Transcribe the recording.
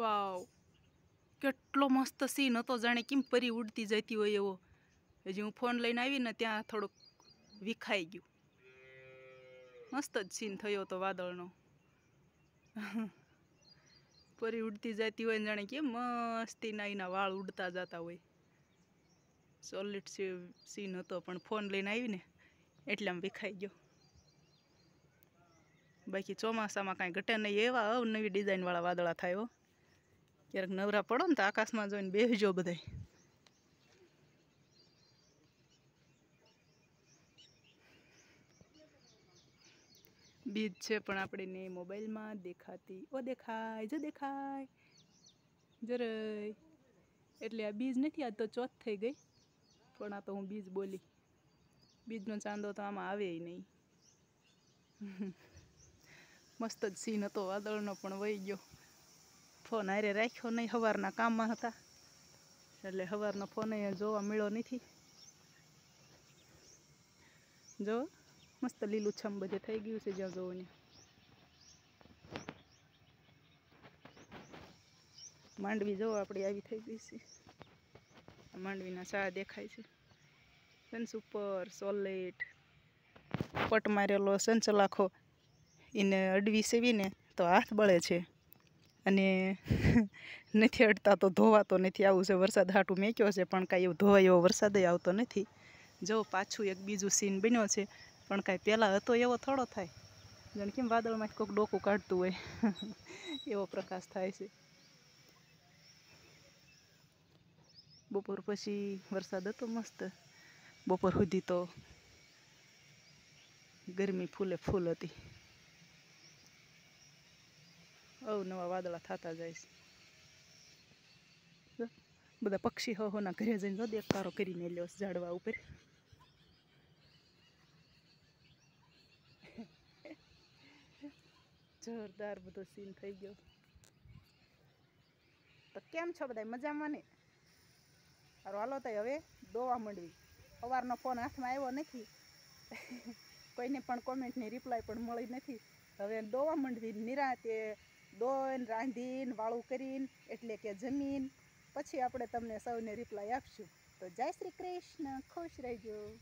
વાવ કેટલો મસ્ત સીન હતો જાણે કેમ પરી ઉડતી જતી હોય એવો હજી હું ફોન લઈને આવીને ત્યાં થોડોક વિખાઈ ગયું મસ્ત જ સીન થયો હતો વાદળનો પરી ઉડતી જતી હોય ને જાણે કેમ મસ્તીના એના વાળ ઉડતા જતા હોય સોલિડ સીન હતો પણ ફોન લઈને આવીને એટલે આમ વિખાઈ ગયો બાકી ચોમાસામાં કાંઈ ઘટે નહીં એવા નવી ડિઝાઇનવાળા વાદળા થાય હો ક્યારેક નવરા પડો ને તો આકાશમાં જોઈને બેસજો બધા બીજ છે પણ આપણે ને મોબાઈલમાં દેખાતી ઓ દેખાય જો દેખાય જરાય એટલે આ બીજ નથી આ તો ચોથ થઈ ગઈ પણ આ તો હું બીજ બોલી બીજનો ચાંદો તો આમાં આવે નહીં મસ્ત જ સીન હતો વાદળનો પણ વહી ગયો ફોન હારે રાખ્યો નહીં સવારના કામમાં હતા એટલે સવારનો ફોન અહીંયા જોવા મળ્યો નથી જો મસ્ત લીલુંછમ બધે થઈ ગયું છે જ્યાં જોવો ને માંડવી જો આપણી આવી થઈ ગઈ છે માંડવીના સા દેખાય છે સન્સ ઉપર સોલેટ પટ મારેલો સંચલાખો એને અડવી સેવીને તો હાથ બળે છે અને નથી અડતા તો ધોવાતો નથી આવું છે વરસાદ હાટું મેંક્યો છે પણ કાંઈ એવું ધોવાય એવો વરસાદ આવતો નથી જો પાછું એક બીજું સીન બન્યો છે પણ કાંઈ પહેલાં હતો એવો થોડો થાય જાણે કેમ વાદળમાંથી કોઈક ડોકું કાઢતું હોય એવો પ્રકાશ થાય છે બપોર પછી વરસાદ હતો મસ્ત બપોર સુધી તો ગરમી ફૂલે ફૂલ હતી અવનવા વાદળા થતા જાય છે બધા પક્ષી હોના ઘરે જઈને જો દેખારો કરીને લ્યો ઝાડવા ઉપર જોરદાર બધો સીન થઈ ગયો તો કેમ છો બધા મજામાં ને હાલો તો હવે દોવા મંડવી અવારનો ફોન હાથમાં આવ્યો નથી કોઈને પણ કોમેન્ટની રિપ્લાય પણ મળી નથી હવે દોવા મંડવી નિરાતે દોન રાંધીને વાળું કરીને એટલે કે જમીન પછી આપણે તમને સૌને રિપ્લાય આપશું તો જય શ્રી કૃષ્ણ ખુશ રહેજો